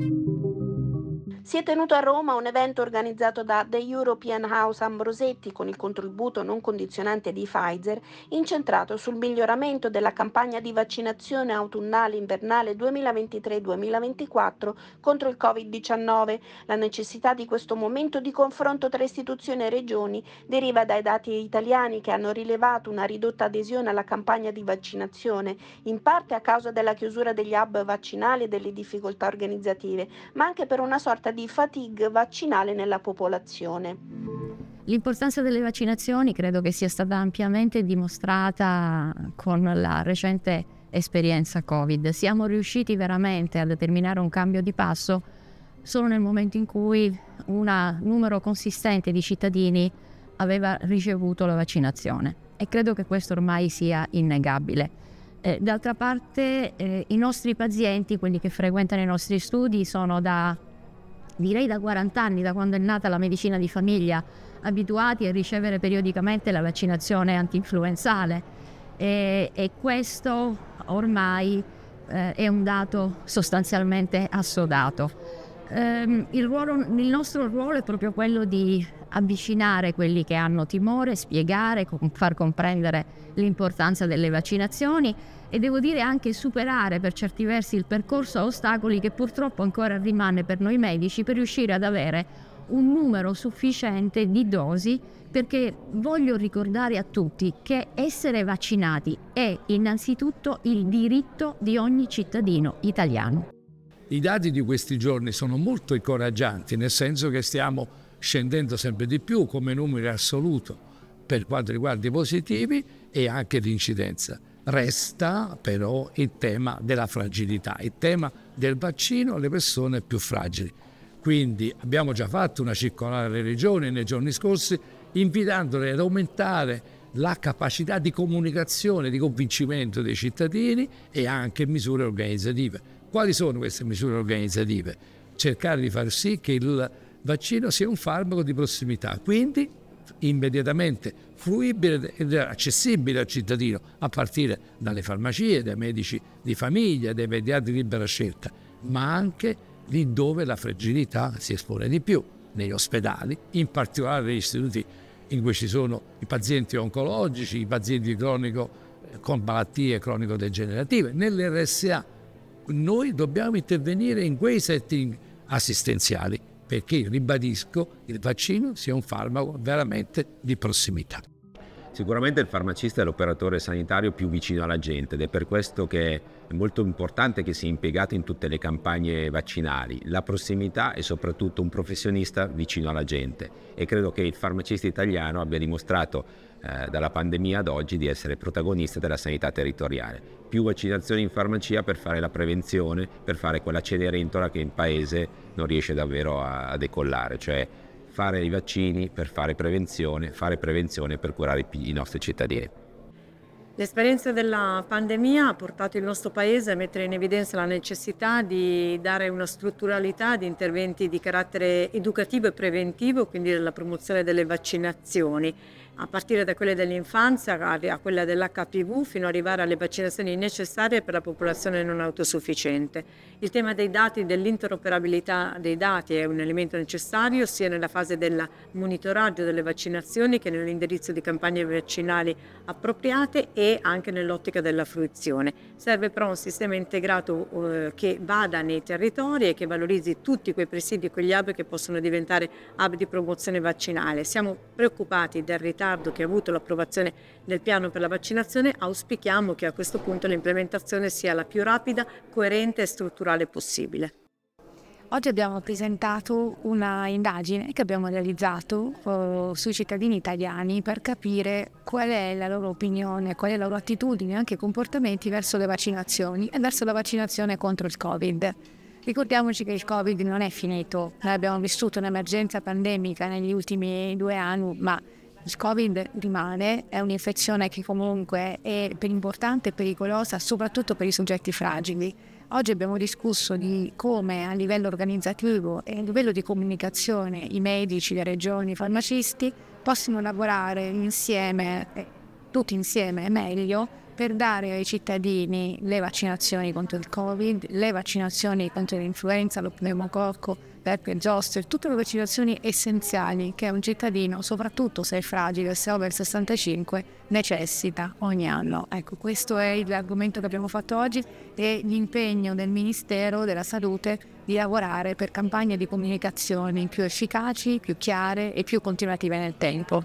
thank you Si è tenuto a Roma un evento organizzato da The European House Ambrosetti con il contributo non condizionante di Pfizer, incentrato sul miglioramento della campagna di vaccinazione autunnale-invernale 2023-2024 contro il Covid-19. La necessità di questo momento di confronto tra istituzioni e regioni deriva dai dati italiani che hanno rilevato una ridotta adesione alla campagna di vaccinazione, in parte a causa della chiusura degli hub vaccinali e delle difficoltà organizzative, ma anche per una sorta di di fatigue vaccinale nella popolazione. L'importanza delle vaccinazioni credo che sia stata ampiamente dimostrata con la recente esperienza Covid. Siamo riusciti veramente a determinare un cambio di passo solo nel momento in cui un numero consistente di cittadini aveva ricevuto la vaccinazione e credo che questo ormai sia innegabile. Eh, d'altra parte eh, i nostri pazienti, quelli che frequentano i nostri studi, sono da direi da 40 anni, da quando è nata la medicina di famiglia, abituati a ricevere periodicamente la vaccinazione antinfluenzale e, e questo ormai eh, è un dato sostanzialmente assodato. Ehm, il, ruolo, il nostro ruolo è proprio quello di avvicinare quelli che hanno timore, spiegare, far comprendere l'importanza delle vaccinazioni e devo dire anche superare per certi versi il percorso a ostacoli che purtroppo ancora rimane per noi medici per riuscire ad avere un numero sufficiente di dosi perché voglio ricordare a tutti che essere vaccinati è innanzitutto il diritto di ogni cittadino italiano. I dati di questi giorni sono molto incoraggianti, nel senso che stiamo scendendo sempre di più come numero assoluto per quanto riguarda i positivi e anche l'incidenza. Resta però il tema della fragilità, il tema del vaccino alle persone più fragili. Quindi abbiamo già fatto una circolare alle regioni nei giorni scorsi invitandole ad aumentare la capacità di comunicazione, di convincimento dei cittadini e anche misure organizzative quali sono queste misure organizzative? Cercare di far sì che il vaccino sia un farmaco di prossimità, quindi immediatamente fruibile ed accessibile al cittadino, a partire dalle farmacie, dai medici di famiglia, dai mediati di libera scelta, ma anche lì dove la fragilità si espone di più, negli ospedali, in particolare negli istituti in cui ci sono i pazienti oncologici, i pazienti cronico, con malattie cronico-degenerative, nell'RSA noi dobbiamo intervenire in quei setting assistenziali perché, ribadisco, il vaccino sia un farmaco veramente di prossimità. Sicuramente il farmacista è l'operatore sanitario più vicino alla gente ed è per questo che è molto importante che sia impiegato in tutte le campagne vaccinali, la prossimità è soprattutto un professionista vicino alla gente e credo che il farmacista italiano abbia dimostrato eh, dalla pandemia ad oggi di essere protagonista della sanità territoriale. Più vaccinazioni in farmacia per fare la prevenzione, per fare quella cenerentola che in paese non riesce davvero a, a decollare, cioè fare i vaccini per fare prevenzione, fare prevenzione per curare i nostri cittadini. L'esperienza della pandemia ha portato il nostro Paese a mettere in evidenza la necessità di dare una strutturalità di interventi di carattere educativo e preventivo, quindi della promozione delle vaccinazioni, a partire da quelle dell'infanzia a quella dell'HPV fino ad arrivare alle vaccinazioni necessarie per la popolazione non autosufficiente. Il tema dei dati, dell'interoperabilità dei dati è un elemento necessario sia nella fase del monitoraggio delle vaccinazioni che nell'indirizzo di campagne vaccinali appropriate e anche nell'ottica della fruizione. Serve però un sistema integrato eh, che vada nei territori e che valorizzi tutti quei presidi e quegli hub che possono diventare hub di promozione vaccinale. Siamo preoccupati del ritardo che ha avuto l'approvazione del piano per la vaccinazione, auspichiamo che a questo punto l'implementazione sia la più rapida, coerente e strutturale possibile. Oggi abbiamo presentato una indagine che abbiamo realizzato eh, sui cittadini italiani per capire qual è la loro opinione, qual è la loro attitudine e anche i comportamenti verso le vaccinazioni e verso la vaccinazione contro il Covid. Ricordiamoci che il Covid non è finito, noi abbiamo vissuto un'emergenza pandemica negli ultimi due anni, ma il Covid rimane, è un'infezione che comunque è importante e pericolosa soprattutto per i soggetti fragili Oggi abbiamo discusso di come a livello organizzativo e a livello di comunicazione i medici, le regioni, i farmacisti possono lavorare insieme, eh, tutti insieme meglio, per dare ai cittadini le vaccinazioni contro il Covid, le vaccinazioni contro l'influenza, lo pneumococco, perché zoster, tutte le vaccinazioni essenziali che un cittadino, soprattutto se è fragile, se è over 65, necessita ogni anno. Ecco, questo è l'argomento che abbiamo fatto oggi e l'impegno del Ministero della Salute di lavorare per campagne di comunicazione più efficaci, più chiare e più continuative nel tempo.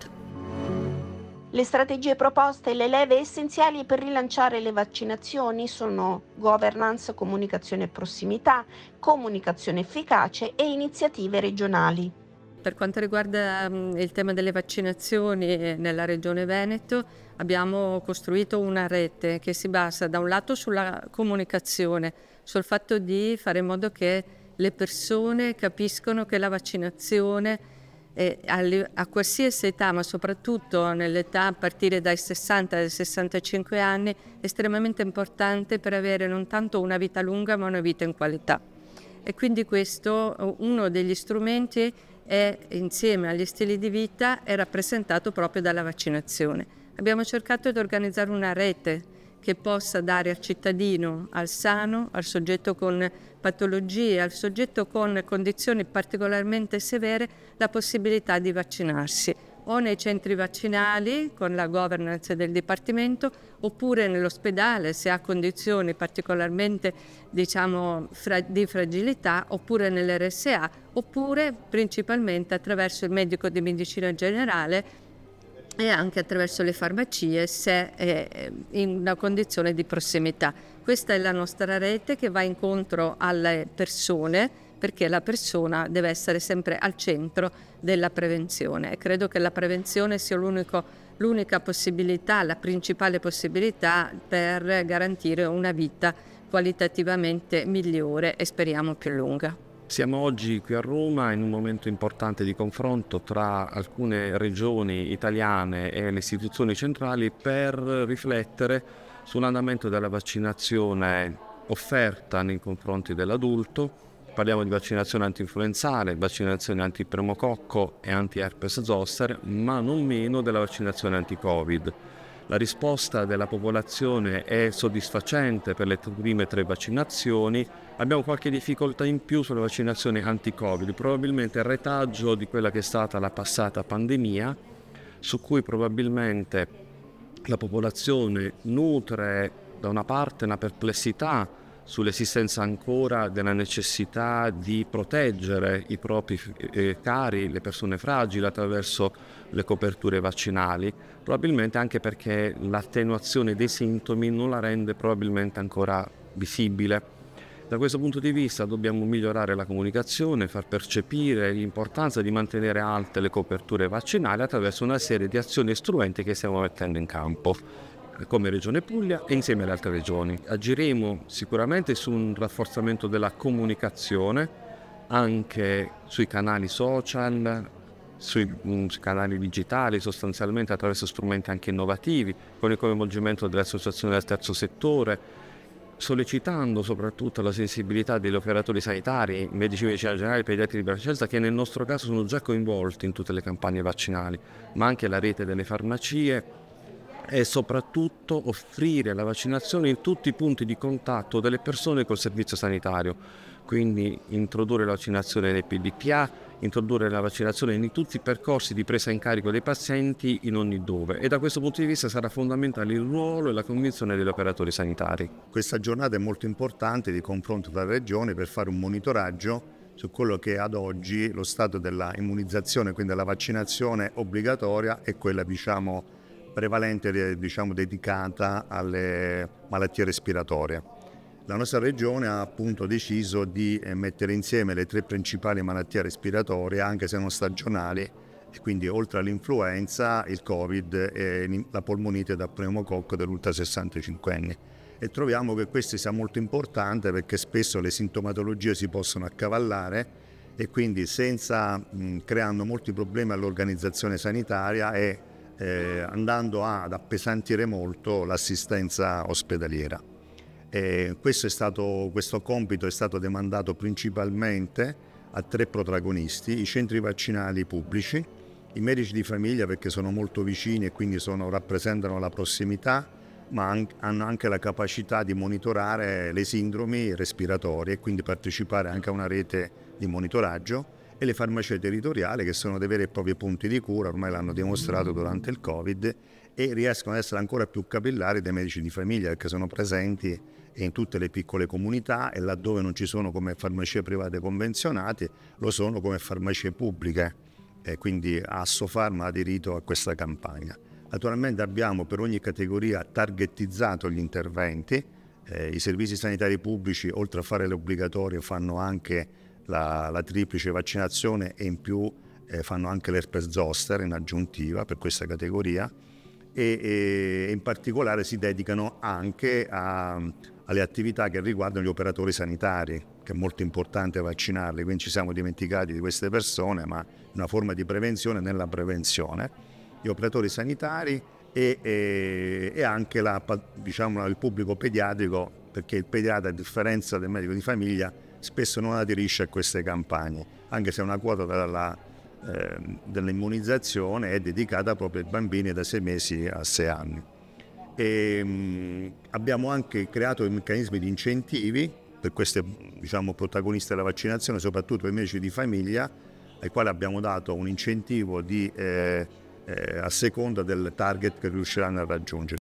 Le strategie proposte e le leve essenziali per rilanciare le vaccinazioni sono governance, comunicazione e prossimità, comunicazione efficace e iniziative regionali. Per quanto riguarda mm, il tema delle vaccinazioni eh, nella regione Veneto, abbiamo costruito una rete che si basa da un lato sulla comunicazione, sul fatto di fare in modo che le persone capiscono che la vaccinazione eh, alle, a qualsiasi età, ma soprattutto nell'età a partire dai 60 ai 65 anni, estremamente importante per avere non tanto una vita lunga ma una vita in qualità. E quindi questo, eh, uno degli strumenti è, insieme agli stili di vita, è rappresentato proprio dalla vaccinazione. Abbiamo cercato di organizzare una rete che possa dare al cittadino, al sano, al soggetto con patologie, al soggetto con condizioni particolarmente severe la possibilità di vaccinarsi o nei centri vaccinali con la governance del Dipartimento oppure nell'ospedale se ha condizioni particolarmente diciamo, fra di fragilità oppure nell'RSA oppure principalmente attraverso il medico di medicina generale e anche attraverso le farmacie se è eh, in una condizione di prossimità. Questa è la nostra rete che va incontro alle persone perché la persona deve essere sempre al centro della prevenzione e credo che la prevenzione sia l'unica possibilità, la principale possibilità per garantire una vita qualitativamente migliore e speriamo più lunga. Siamo oggi qui a Roma in un momento importante di confronto tra alcune regioni italiane e le istituzioni centrali per riflettere sull'andamento della vaccinazione offerta nei confronti dell'adulto. Parliamo di vaccinazione anti-influenzale, vaccinazione anti-premococco e anti-herpes zoster, ma non meno della vaccinazione anti-covid. La risposta della popolazione è soddisfacente per le prime tre vaccinazioni, abbiamo qualche difficoltà in più sulle vaccinazioni anti-Covid, probabilmente il retaggio di quella che è stata la passata pandemia, su cui probabilmente la popolazione nutre da una parte una perplessità sull'esistenza ancora della necessità di proteggere i propri eh, cari, le persone fragili attraverso le coperture vaccinali, probabilmente anche perché l'attenuazione dei sintomi non la rende probabilmente ancora visibile. Da questo punto di vista dobbiamo migliorare la comunicazione, far percepire l'importanza di mantenere alte le coperture vaccinali attraverso una serie di azioni e strumenti che stiamo mettendo in campo come Regione Puglia e insieme alle altre regioni. Agiremo sicuramente su un rafforzamento della comunicazione anche sui canali social, sui, mm, sui canali digitali, sostanzialmente attraverso strumenti anche innovativi, con il coinvolgimento delle associazioni del terzo settore, sollecitando soprattutto la sensibilità degli operatori sanitari, medici di medicina generale, pediatri di scelta, che nel nostro caso sono già coinvolti in tutte le campagne vaccinali, ma anche la rete delle farmacie, e soprattutto offrire la vaccinazione in tutti i punti di contatto delle persone col servizio sanitario, quindi introdurre la vaccinazione nei PDPA, introdurre la vaccinazione in tutti i percorsi di presa in carico dei pazienti in ogni dove e da questo punto di vista sarà fondamentale il ruolo e la convinzione degli operatori sanitari. Questa giornata è molto importante di confronto tra regioni per fare un monitoraggio su quello che ad oggi lo stato della immunizzazione, quindi della vaccinazione obbligatoria e quella diciamo prevalente eh, diciamo, dedicata alle malattie respiratorie. La nostra regione ha appunto deciso di eh, mettere insieme le tre principali malattie respiratorie, anche se non stagionali, quindi oltre all'influenza, il Covid e la polmonite da pneumococco dell'ultra 65 anni. E troviamo che questo sia molto importante perché spesso le sintomatologie si possono accavallare e quindi senza, mh, creando molti problemi all'organizzazione sanitaria e eh, andando ad appesantire molto l'assistenza ospedaliera. Questo, stato, questo compito è stato demandato principalmente a tre protagonisti, i centri vaccinali pubblici, i medici di famiglia perché sono molto vicini e quindi sono, rappresentano la prossimità, ma an- hanno anche la capacità di monitorare le sindromi respiratorie e quindi partecipare anche a una rete di monitoraggio e le farmacie territoriali che sono dei veri e propri punti di cura, ormai l'hanno dimostrato durante il Covid e riescono ad essere ancora più capillari dei medici di famiglia perché sono presenti in tutte le piccole comunità e laddove non ci sono come farmacie private convenzionate lo sono come farmacie pubbliche e quindi Assofarma ha aderito a questa campagna. Naturalmente abbiamo per ogni categoria targettizzato gli interventi, eh, i servizi sanitari pubblici oltre a fare le obbligatorie fanno anche la, la triplice vaccinazione e in più eh, fanno anche l'herpes zoster in aggiuntiva per questa categoria e, e in particolare si dedicano anche a, alle attività che riguardano gli operatori sanitari, che è molto importante vaccinarli, quindi ci siamo dimenticati di queste persone, ma una forma di prevenzione nella prevenzione, gli operatori sanitari e, e, e anche la, diciamo, il pubblico pediatrico, perché il pediatra, a differenza del medico di famiglia, spesso non aderisce a queste campagne, anche se una quota della, eh, dell'immunizzazione è dedicata proprio ai bambini da 6 mesi a 6 anni. E, ehm, mh, abbiamo anche creato i meccanismi di incentivi per queste diciamo, protagoniste della vaccinazione, soprattutto i medici di famiglia, ai quali abbiamo dato un incentivo di, eh, eh, a seconda del target che riusciranno a raggiungere.